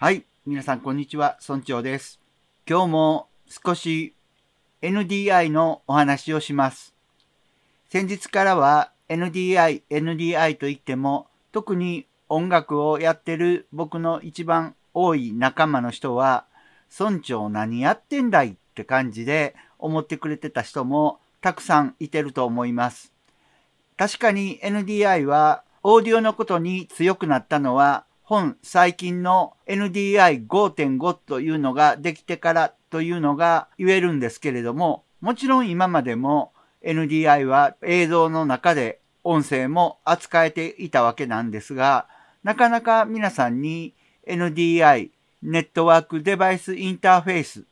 はい。皆さん、こんにちは。村長です。今日も少し NDI のお話をします。先日からは NDI、NDI といっても、特に音楽をやってる僕の一番多い仲間の人は、村長何やってんだいって感じで思ってくれてた人もたくさんいてると思います。確かに NDI はオーディオのことに強くなったのは本最近の NDI5.5 というのができてからというのが言えるんですけれども、もちろん今までも NDI は映像の中で音声も扱えていたわけなんですが、なかなか皆さんに NDI、ネットワークデバイスインターフェース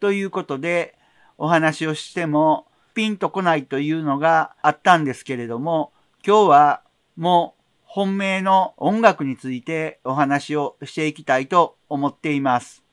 ということでお話をしてもピンとこないというのがあったんですけれども、今日はもう本命の音楽についてお話をしていきたいと思っています。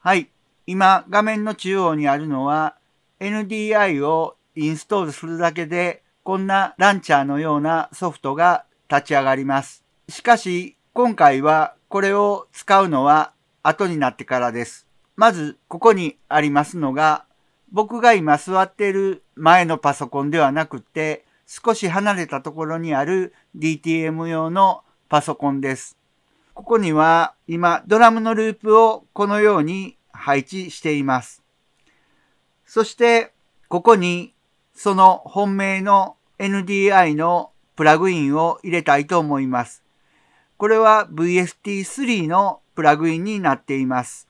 はい。今画面の中央にあるのは NDI をインストールするだけでこんなランチャーのようなソフトが立ち上がります。しかし今回はこれを使うのは後になってからです。まずここにありますのが僕が今座っている前のパソコンではなくて少し離れたところにある DTM 用のパソコンです。ここには今ドラムのループをこのように配置しています。そしてここにその本命の NDI のプラグインを入れたいと思います。これは VST3 のプラグインになっています。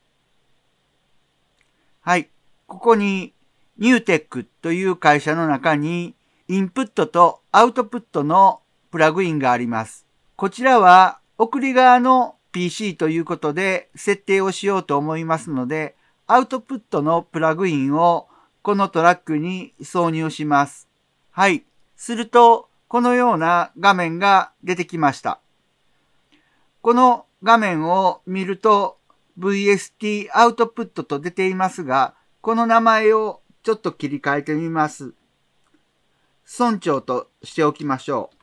はい。ここにニューテックという会社の中にインプットとアウトプットのプラグインがあります。こちらは送り側の PC ということで設定をしようと思いますので、アウトプットのプラグインをこのトラックに挿入します。はい。すると、このような画面が出てきました。この画面を見ると VST アウトプットと出ていますが、この名前をちょっと切り替えてみます。村長としておきましょう。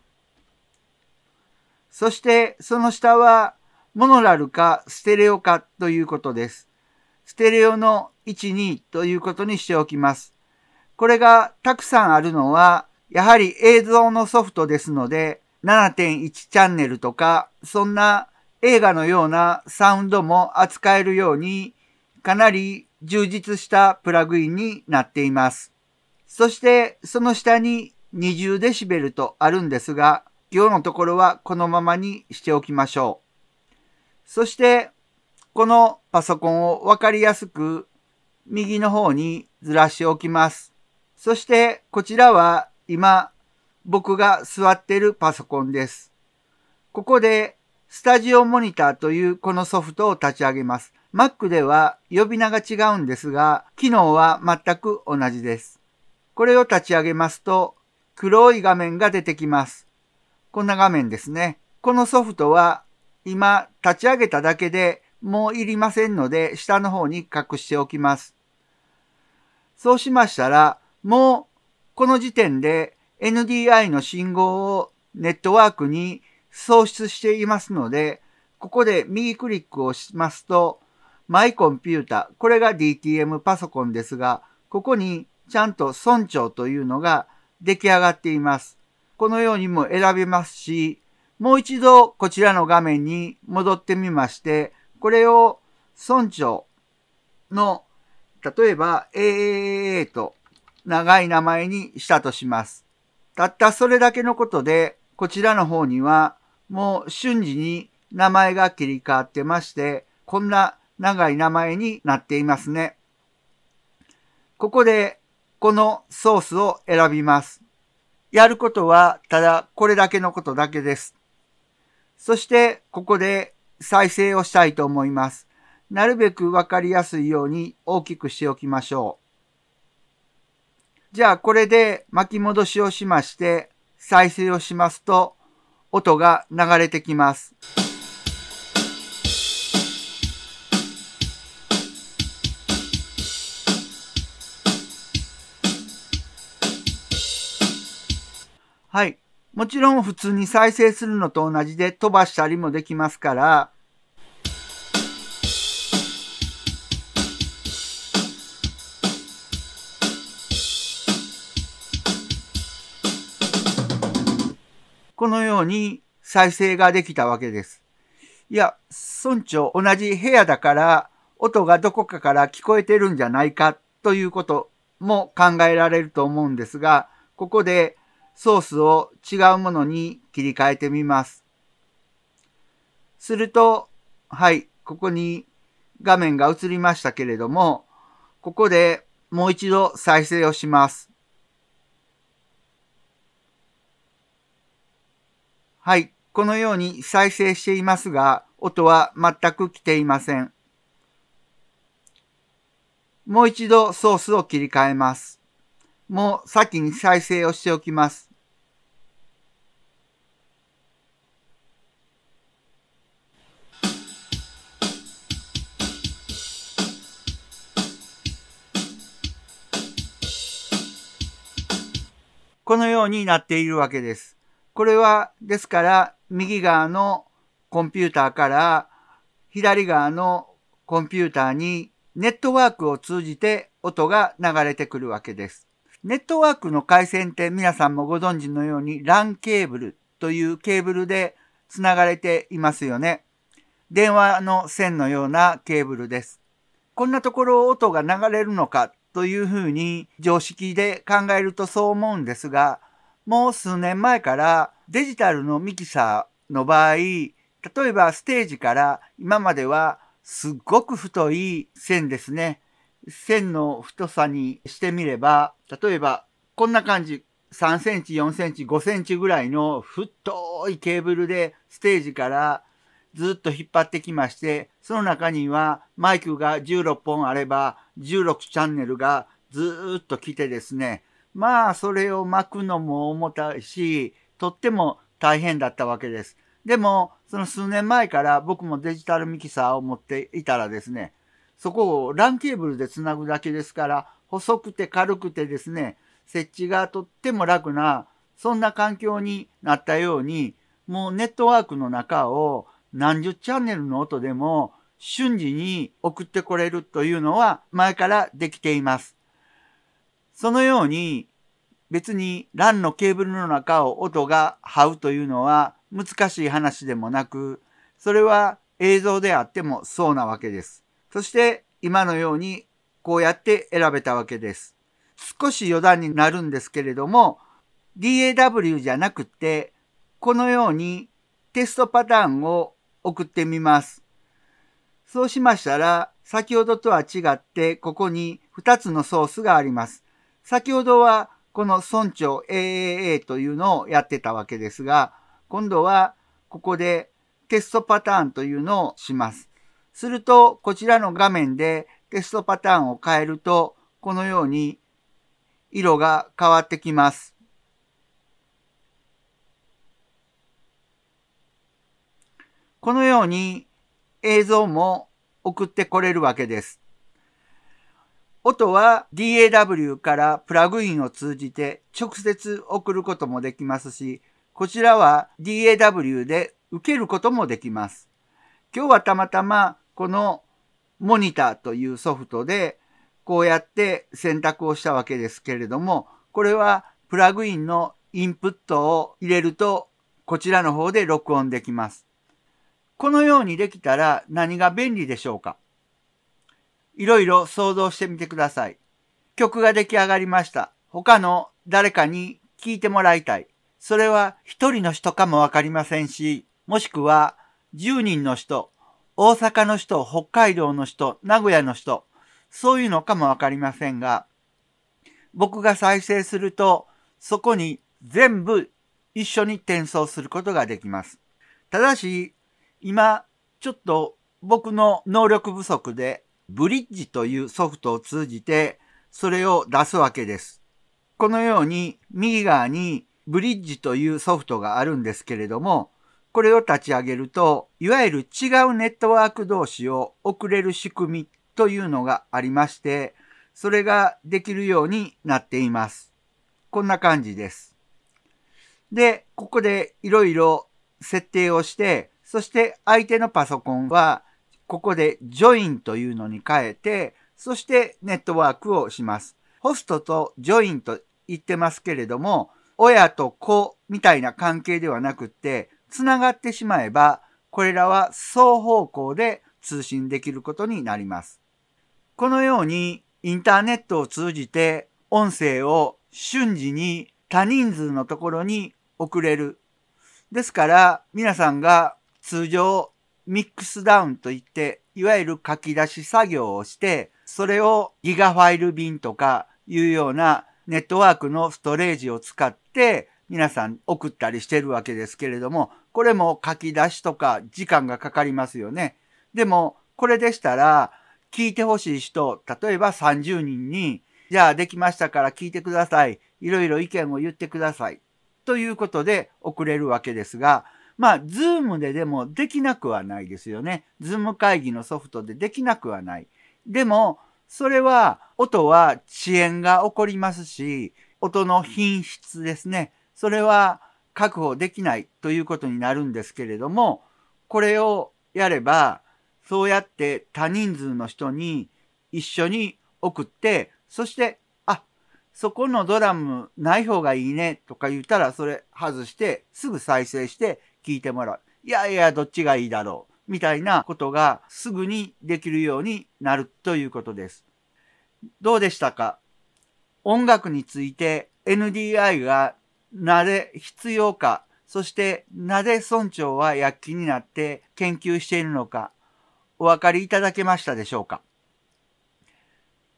そしてその下はモノラルかステレオかということです。ステレオの1、2ということにしておきます。これがたくさんあるのはやはり映像のソフトですので7.1チャンネルとかそんな映画のようなサウンドも扱えるようにかなり充実したプラグインになっています。そしてその下に20デシベルとあるんですが、今日のところはこのままにしておきましょう。そして、このパソコンをわかりやすく右の方にずらしておきます。そして、こちらは今僕が座っているパソコンです。ここでスタジオモニターというこのソフトを立ち上げます。Mac では呼び名が違うんですが、機能は全く同じです。これを立ち上げますと、黒い画面が出てきます。こんな画面ですね。このソフトは今立ち上げただけでもういりませんので下の方に隠しておきます。そうしましたらもうこの時点で NDI の信号をネットワークに送出していますのでここで右クリックをしますと My Computer これが DTM パソコンですがここにちゃんと村長というのが出来上がっています。このようにも選べますし、もう一度こちらの画面に戻ってみまして、これを村長の、例えば AAA と長い名前にしたとします。たったそれだけのことで、こちらの方にはもう瞬時に名前が切り替わってまして、こんな長い名前になっていますね。ここでこのソースを選びます。やることはただこれだけのことだけです。そしてここで再生をしたいと思います。なるべくわかりやすいように大きくしておきましょう。じゃあこれで巻き戻しをしまして再生をしますと音が流れてきます。はい。もちろん普通に再生するのと同じで飛ばしたりもできますから、このように再生ができたわけです。いや、村長同じ部屋だから音がどこかから聞こえてるんじゃないかということも考えられると思うんですが、ここでソースを違うものに切り替えてみます。すると、はい、ここに画面が映りましたけれども、ここでもう一度再生をします。はい、このように再生していますが、音は全く来ていません。もう一度ソースを切り替えます。もう先に再生をしておきます。このようになっているわけです。これは、ですから、右側のコンピューターから左側のコンピューターにネットワークを通じて音が流れてくるわけです。ネットワークの回線って皆さんもご存知のように LAN ケーブルというケーブルでつながれていますよね。電話の線のようなケーブルです。こんなところ音が流れるのかというふうに常識で考えるとそう思うんですが、もう数年前からデジタルのミキサーの場合、例えばステージから今まではすっごく太い線ですね。線の太さにしてみれば、例えばこんな感じ、3センチ、4センチ、5センチぐらいの太いケーブルでステージからずっと引っ張ってきまして、その中にはマイクが16本あれば16チャンネルがずっと来てですね、まあそれを巻くのも重たいし、とっても大変だったわけです。でも、その数年前から僕もデジタルミキサーを持っていたらですね、そこを LAN ケーブルでつなぐだけですから、細くて軽くてですね、設置がとっても楽な、そんな環境になったように、もうネットワークの中を何十チャンネルの音でも瞬時に送ってこれるというのは前からできています。そのように別に LAN のケーブルの中を音が這うというのは難しい話でもなく、それは映像であってもそうなわけです。そして今のようにこうやって選べたわけです。少し余談になるんですけれども DAW じゃなくてこのようにテストパターンを送ってみます。そうしましたら先ほどとは違ってここに2つのソースがあります。先ほどはこの村長 AAA というのをやってたわけですが今度はここでテストパターンというのをします。すると、こちらの画面でテストパターンを変えると、このように色が変わってきます。このように映像も送ってこれるわけです。音は DAW からプラグインを通じて直接送ることもできますし、こちらは DAW で受けることもできます。今日はたまたまこのモニターというソフトで、こうやって選択をしたわけですけれども、これはプラグインのインプットを入れると、こちらの方で録音できます。このようにできたら何が便利でしょうかいろいろ想像してみてください。曲が出来上がりました。他の誰かに聞いてもらいたい。それは一人の人かもわかりませんし、もしくは10人の人、大阪の人、北海道の人、名古屋の人、そういうのかもわかりませんが、僕が再生すると、そこに全部一緒に転送することができます。ただし、今、ちょっと僕の能力不足で、ブリッジというソフトを通じて、それを出すわけです。このように、右側にブリッジというソフトがあるんですけれども、これを立ち上げると、いわゆる違うネットワーク同士を送れる仕組みというのがありまして、それができるようになっています。こんな感じです。で、ここでいろいろ設定をして、そして相手のパソコンは、ここで join というのに変えて、そしてネットワークをします。ホストと join と言ってますけれども、親と子みたいな関係ではなくって、つながってしまえば、これらは双方向で通信できることになります。このようにインターネットを通じて音声を瞬時に多人数のところに送れる。ですから皆さんが通常ミックスダウンといっていわゆる書き出し作業をしてそれをギガファイル便とかいうようなネットワークのストレージを使って皆さん送ったりしてるわけですけれどもこれも書き出しとか時間がかかりますよね。でも、これでしたら、聞いてほしい人、例えば30人に、じゃあできましたから聞いてください。いろいろ意見を言ってください。ということで送れるわけですが、まあ、ズームででもできなくはないですよね。ズーム会議のソフトでできなくはない。でも、それは、音は遅延が起こりますし、音の品質ですね。それは確保できないということになるんですけれども、これをやれば、そうやって多人数の人に一緒に送って、そして、あ、そこのドラムない方がいいねとか言ったら、それ外して、すぐ再生して聞いてもらう。いやいや、どっちがいいだろう。みたいなことがすぐにできるようになるということです。どうでしたか音楽について NDI がなぜ必要か、そしてなぜ村長は躍起になって研究しているのか、お分かりいただけましたでしょうか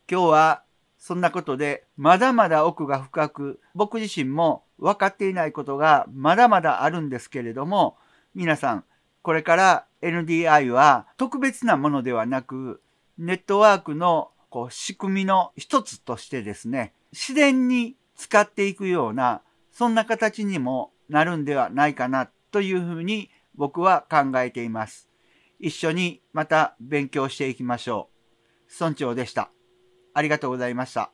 今日はそんなことで、まだまだ奥が深く、僕自身も分かっていないことがまだまだあるんですけれども、皆さん、これから NDI は特別なものではなく、ネットワークのこう仕組みの一つとしてですね、自然に使っていくようなそんな形にもなるんではないかなというふうに僕は考えています。一緒にまた勉強していきましょう。村長でした。ありがとうございました。